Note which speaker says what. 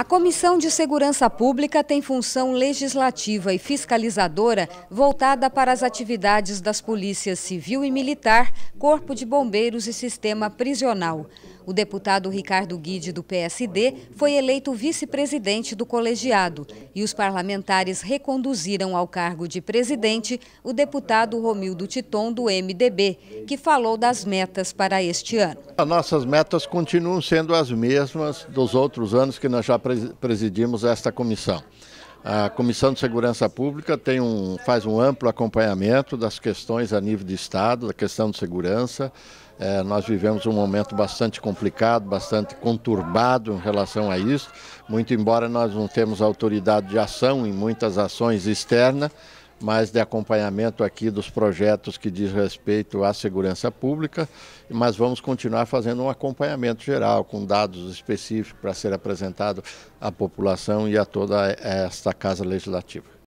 Speaker 1: A Comissão de Segurança Pública tem função legislativa e fiscalizadora voltada para as atividades das polícias civil e militar, Corpo de Bombeiros e Sistema Prisional. O deputado Ricardo Guide, do PSD, foi eleito vice-presidente do colegiado e os parlamentares reconduziram ao cargo de presidente o deputado Romildo Titon, do MDB, que falou das metas para este ano.
Speaker 2: As nossas metas continuam sendo as mesmas dos outros anos que nós já apresentamos presidimos esta comissão. A Comissão de Segurança Pública tem um, faz um amplo acompanhamento das questões a nível de Estado, da questão de segurança. É, nós vivemos um momento bastante complicado, bastante conturbado em relação a isso, muito embora nós não temos autoridade de ação em muitas ações externas, mas de acompanhamento aqui dos projetos que diz respeito à segurança pública, mas vamos continuar fazendo um acompanhamento geral, com dados específicos para ser apresentado à população e a toda esta Casa Legislativa.